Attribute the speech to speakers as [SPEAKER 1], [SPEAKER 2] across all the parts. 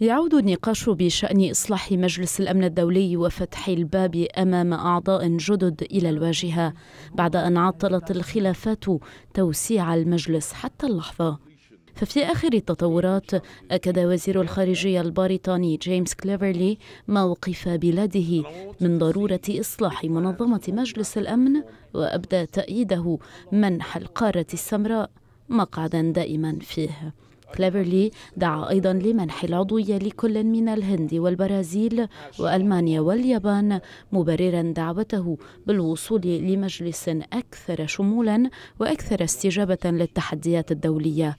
[SPEAKER 1] يعود النقاش بشأن إصلاح مجلس الأمن الدولي وفتح الباب أمام أعضاء جدد إلى الواجهة بعد أن عطلت الخلافات توسيع المجلس حتى اللحظة ففي آخر التطورات أكد وزير الخارجية البريطاني جيمس كليفرلي موقف بلاده من ضرورة إصلاح منظمة مجلس الأمن وأبدى تأييده منح القارة السمراء مقعدا دائما فيه كليفرلي دعا أيضا لمنح العضوية لكل من الهند والبرازيل وألمانيا واليابان مبررا دعوته بالوصول لمجلس أكثر شمولا وأكثر استجابة للتحديات الدولية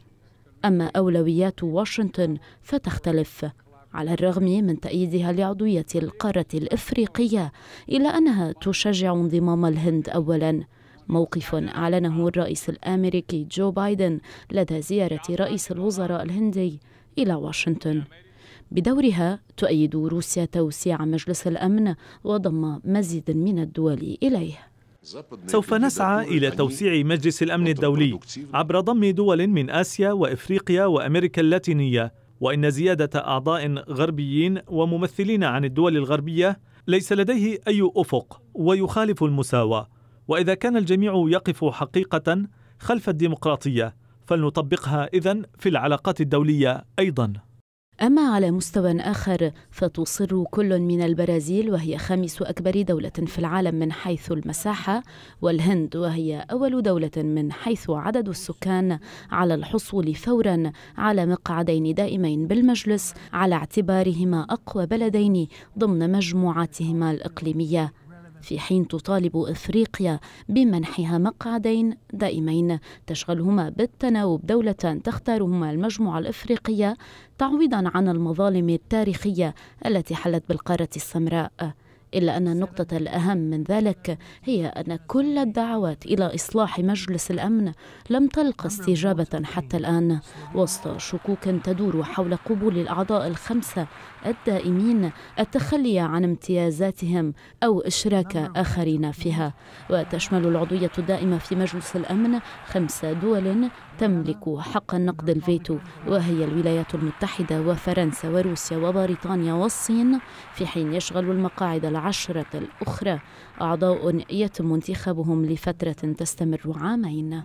[SPEAKER 1] أما أولويات واشنطن فتختلف على الرغم من تأييدها لعضوية القارة الإفريقية إلا أنها تشجع انضمام الهند أولاً موقف أعلنه الرئيس الأمريكي جو بايدن لدى زيارة رئيس الوزراء الهندي إلى واشنطن بدورها تؤيد روسيا توسيع مجلس الأمن وضم مزيد من الدول إليه
[SPEAKER 2] سوف نسعى إلى توسيع مجلس الأمن الدولي عبر ضم دول من آسيا وإفريقيا وأمريكا اللاتينية وإن زيادة أعضاء غربيين وممثلين عن الدول الغربية ليس لديه أي أفق ويخالف المساواة واذا كان الجميع يقف حقيقه خلف الديمقراطيه فلنطبقها اذا في العلاقات الدوليه ايضا
[SPEAKER 1] أما على مستوى آخر فتصر كل من البرازيل وهي خامس أكبر دولة في العالم من حيث المساحة والهند وهي أول دولة من حيث عدد السكان على الحصول فورا على مقعدين دائمين بالمجلس على اعتبارهما أقوى بلدين ضمن مجموعاتهما الإقليمية في حين تطالب افريقيا بمنحها مقعدين دائمين تشغلهما بالتناوب دولتان تختارهما المجموعه الافريقيه تعويضا عن المظالم التاريخيه التي حلت بالقاره السمراء إلا أن النقطة الأهم من ذلك هي أن كل الدعوات إلى إصلاح مجلس الأمن لم تلقى استجابة حتى الآن وسط شكوك تدور حول قبول الأعضاء الخمسة الدائمين التخلي عن امتيازاتهم أو إشراك آخرين فيها وتشمل العضوية الدائمة في مجلس الأمن خمس دول تملك حق النقد الفيتو وهي الولايات المتحدة وفرنسا وروسيا وبريطانيا والصين في حين يشغل المقاعد العامة العشرة الأخرى أعضاء يتم انتخابهم لفترة تستمر عامين